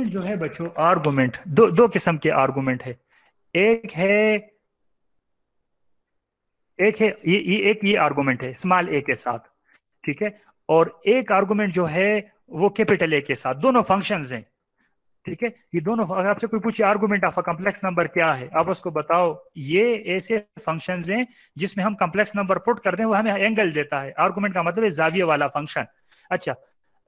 argument जो है बच्चों आर्गुमेंट दो दो किस्म के आर्गुमेंट है एक है एक है ये, ये एक ये आर्गुमेंट है स्मॉल ए के साथ ठीक है और एक आर्गुमेंट जो है वो कैपिटल ए के साथ दोनों फंक्शन हैं ठीक है ये दोनों अगर आपसे कोई पूछे argument of a complex number क्या है आप उसको बताओ ये ऐसे फंक्शन हैं जिसमें हम कम्प्लेक्स नंबर पुट करते हैं वो हमें एंगल देता है आर्गुमेंट का मतलब है जाविये वाला फंक्शन अच्छा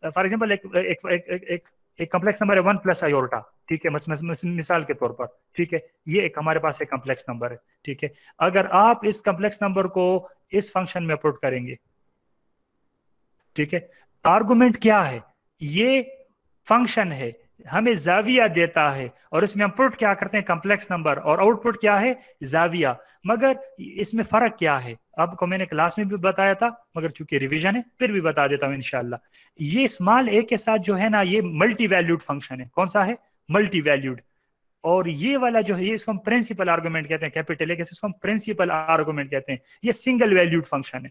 फॉर एग्जाम्पल एक एक, एक, एक, एक एक कम्प्लेक्स नंबर है वन प्लस आयोरटा ठीक है मस, मस, मस, मिसाल के तौर पर ठीक है ये एक हमारे पास एक कम्प्लेक्स नंबर है ठीक है अगर आप इस कम्प्लेक्स नंबर को इस फंक्शन में अप्रोट करेंगे ठीक है आर्गूमेंट क्या है ये फंक्शन है हमें जाविया देता है और इसमें हम पुट क्या करते हैं कम्प्लेक्स नंबर और आउटपुट क्या है जाविया मगर इसमें फ़र्क क्या है आपको मैंने क्लास में भी बताया था मगर चूंकि रिवीजन है फिर भी बता देता हूं इनशाला ये स्मॉल ए के साथ जो है ना ये मल्टी वैल्यूड फंक्शन है कौन सा है मल्टी वैल्यूड और ये वाला जो है ये इसको हम प्रिंसिपल आर्गूमेंट कहते हैं कैपिटल ए इसको हम प्रिंसिपल आर्गूमेंट कहते हैं ये सिंगल वैल्यूड फंक्शन है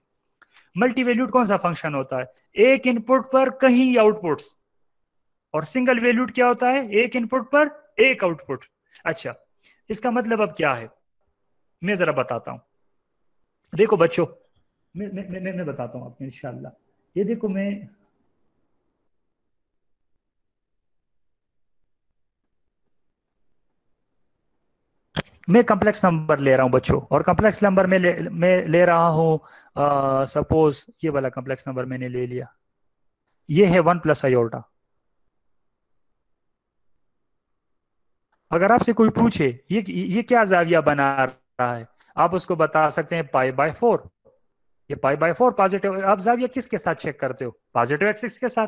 मल्टी वैल्यूड कौन सा फंक्शन होता है एक इनपुट पर कहीं आउटपुट्स और सिंगल वैल्यूड क्या होता है एक इनपुट पर एक आउटपुट अच्छा इसका मतलब अब क्या है मैं जरा बताता हूं देखो बच्चों मैं मैं मैं, बताता हूं आपको इनशाला ये देखो मैं मैं कम्प्लेक्स नंबर ले रहा हूं बच्चों और कंप्लेक्स नंबर में ले, मैं ले रहा हूँ सपोज ये वाला कंप्लेक्स नंबर मैंने ले लिया ये है वन प्लस आयोटा अगर आपसे कोई पूछे ये ये क्या जाविया बना रहा है आप उसको बता सकते हैं पाई बाय फोर ये पाई बाय फोर पॉजिटिव आप जाविया किसके साथ चेक करते हो पॉजिटिव एक्सिस के साथ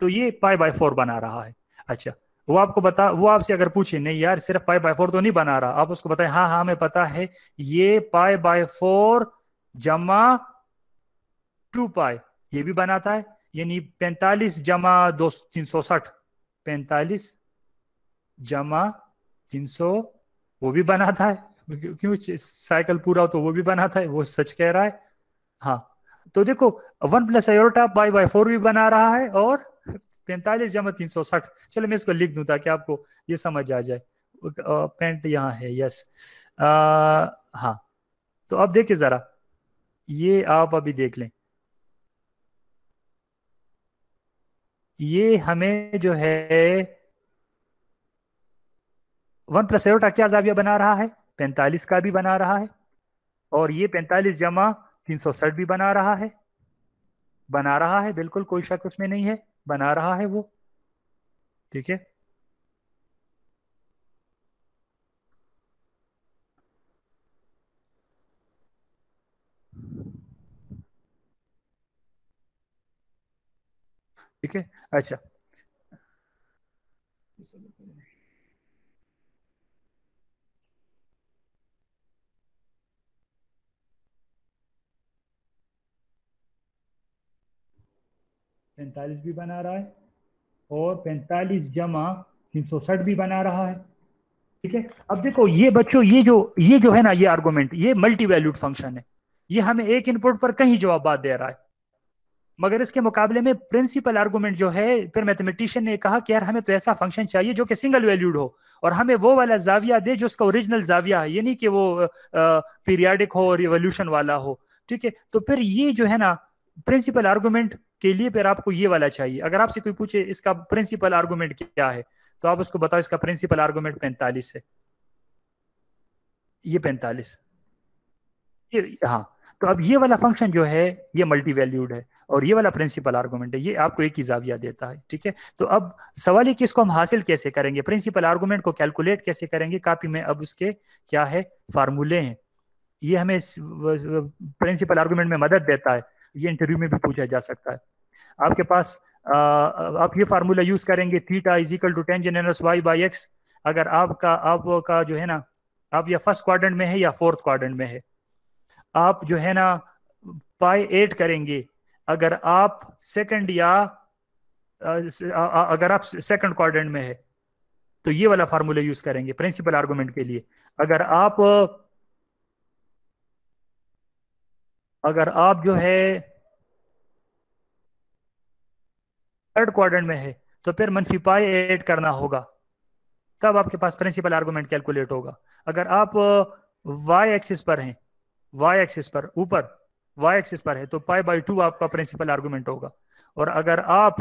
तो ये पाई बाय फोर बना रहा है अच्छा वो आपको बता वो आपसे अगर पूछे नहीं यार सिर्फ पाई बाय फोर तो नहीं बना रहा आप उसको बताए हाँ हाँ हमें पता है ये पाई बाय फोर जमा टू पाई ये भी बनाता है यानी पैंतालीस जमा दो तीन सौ साठ पैंतालीस जमा तीन सौ वो भी बनाता है क्यों साइकिल पूरा हो तो वो भी बनाता है वो सच कह रहा है हाँ तो देखो one plus iota by by four भी बना रहा है और पैंतालीस जमा तीन सौ साठ चलो मैं इसको लिख दूं ताकि आपको ये समझ आ जाए पेंट यहाँ है यस आ, हाँ तो अब देखिए ज़रा ये आप अभी देख लें ये हमें जो है वन प्लस एरोटा क्या जाविया बना रहा है पैंतालीस का भी बना रहा है और ये पैंतालीस जमा तीन सौ सठ भी बना रहा है बना रहा है बिल्कुल कोई शक उसमें नहीं है बना रहा है वो ठीक है ठीक है अच्छा पैंतालीस भी बना रहा है और पैंतालीस जमा तीन सौ साठ भी बना रहा है ठीक है अब देखो ये बच्चों ये जो ये जो है ना ये आर्गूमेंट ये मल्टी वैल्यूड फंक्शन है ये हमें एक इनपुट पर कहीं जवाब दे रहा है मगर इसके मुकाबले में प्रिंसिपल आर्गूमेंट जो है फिर मैथमेटिशियन ने कहा कि यार हमें तो ऐसा फंक्शन चाहिए जो कि सिंगल वैल्यूड हो और हमें वो वाला जाविया दे जो उसका ओरिजिनल जाविया है ये नहीं कि वो पीरियाडिक हो और रिवोल्यूशन वाला हो ठीक है तो फिर ये जो है ना प्रिंसिपल आर्गूमेंट के लिए फिर आपको ये वाला चाहिए अगर आपसे कोई पूछे इसका प्रिंसिपल आर्गूमेंट क्या है तो आप उसको बताओ इसका प्रिंसिपल आर्गूमेंट पैंतालीस है ये पैंतालीस हाँ तो अब ये वाला फंक्शन जो है ये मल्टी वैल्यूड है और ये वाला प्रिंसिपल आर्गूमेंट है ये आपको एक ही जाविया देता है ठीक है तो अब सवाल ये कि इसको हम हासिल कैसे करेंगे प्रिंसिपल आर्गूमेंट को कैलकुलेट कैसे करेंगे काफी में अब उसके क्या है फार्मूले हैं ये हमें प्रिंसिपल आर्गूमेंट में मदद देता है ये इंटरव्यू में भी पूछा जा सकता है आपके पास आ, आप ये फार्मूला यूज करेंगे theta is equal to tan जेनरस वाई बाई एक्स अगर आपका आपका जो है ना आप या फर्स्ट क्वाड्रेंट में है या फोर्थ क्वाड्रेंट में है आप जो है ना पाई एट करेंगे अगर आप सेकंड या अगर आप सेकंड क्वाड्रेंट में है तो ये वाला फार्मूला यूज करेंगे प्रिंसिपल आर्गुमेंट के लिए अगर आप अगर आप जो है थर्ड क्वाड्रेंट में है तो फिर मनफी पाई ऐड करना होगा तब आपके पास प्रिंसिपल आर्गूमेंट कैलकुलेट होगा अगर आप वाई uh, एक्सिस पर हैं वाई एक्सिस पर ऊपर वाई एक्सिस पर है तो पाई बाई टू आपका प्रिंसिपल आर्गूमेंट होगा और अगर आप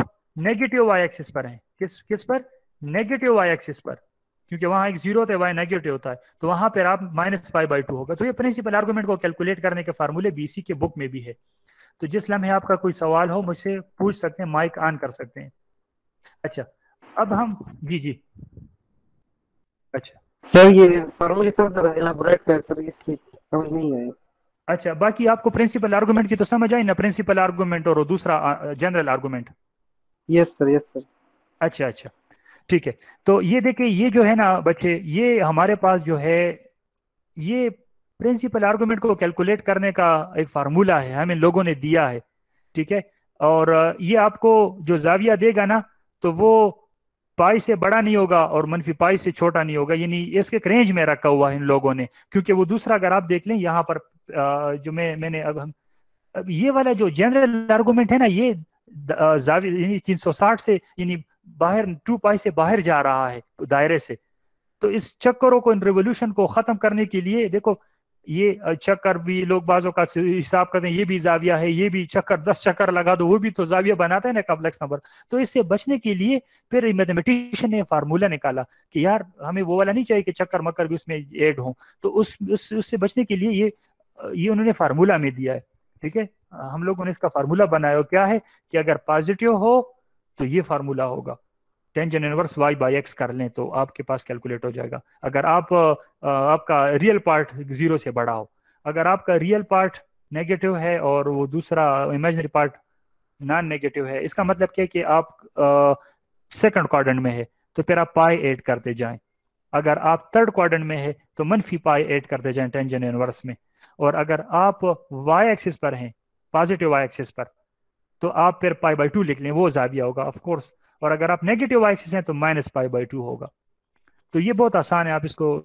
नेगेटिव वाई एक्सिस पर हैं किस किस पर नेगेटिव वाई एक्सिस पर क्योंकि वहां एक जीरो होता है वाई नेगेटिव होता है तो वहां पर आप माइनस पाई बाई टू होगा तो ये प्रिंसिपल आर्गूमेंट को कैलकुलेट करने के फार्मूले बीसी के बुक में भी है तो जिस लम्हे आपका कोई सवाल हो मुझसे पूछ सकते हैं माइक ऑन कर सकते हैं अच्छा अब हम जी जी अच्छा सर ये अच्छा बाकी आपको प्रिंसिपल आर्गूमेंट की तो समझ आई ना प्रिंसिपल आर्गूमेंट और दूसरा general argument yes sir yes sir अच्छा अच्छा ठीक है तो ये देखिए ये जो है ना बच्चे ये हमारे पास जो है ये प्रिंसिपल आर्गूमेंट को कैलकुलेट करने का एक फार्मूला है हमें लोगों ने दिया है ठीक है और ये आपको जो जाविया देगा ना तो वो पाई से बड़ा नहीं होगा और मनफी पाई से छोटा नहीं होगा यानी इसके रेंज में रखा हुआ है इन लोगों ने क्योंकि वो दूसरा अगर आप देख लें यहाँ पर जो मैं मैंने अब हम अब ये वाला जो जनरल आर्गूमेंट है ना ये यानी 360 से यानी बाहर टू पाई से बाहर जा रहा है दायरे से तो इस चक्करों को इन रेवोल्यूशन को खत्म करने के लिए देखो ये चक्कर भी लोग बाजों का हिसाब करते हैं ये भी जाविया है ये भी चक्कर दस चक्कर लगा दो वो भी तो जाविया बनाता है ना कॉम्प्लेक्स नंबर तो इससे बचने के लिए फिर मैथमेटिशियन ने फार्मूला निकाला कि यार हमें वो वाला नहीं चाहिए कि चक्कर मक्कर भी उसमें ऐड हो तो उस, उस उससे बचने के लिए ये ये उन्होंने फार्मूला में दिया है ठीक है हम लोगों ने इसका फार्मूला बनाया क्या है कि अगर पॉजिटिव हो तो ये फार्मूला होगा tangent inverse y by x कर लें तो आपके पास कैलकुलेट हो जाएगा अगर आप आपका रियल पार्ट जीरो से बड़ा हो अगर आपका रियल पार्ट नेगेटिव है और वो दूसरा इमेजनरी पार्ट नॉन नेगेटिव है इसका मतलब क्या है कि आप सेकंड क्वाड्रेंट में है तो फिर आप पाई ऐड करते जाएं अगर आप थर्ड क्वाड्रेंट में है तो मनफी पाई ऐड करते जाएं टेंजन इनवर्स में और अगर आप वाई एक्सिस पर हैं पॉजिटिव वाई एक्सिस पर तो आप फिर पाई बाई टू लिख लें वो जाविया होगा ऑफकोर्स और अगर आप नेगेटिव एक्सिस हैं तो माइनस पाई बाई टू होगा तो ये बहुत आसान है आप इसको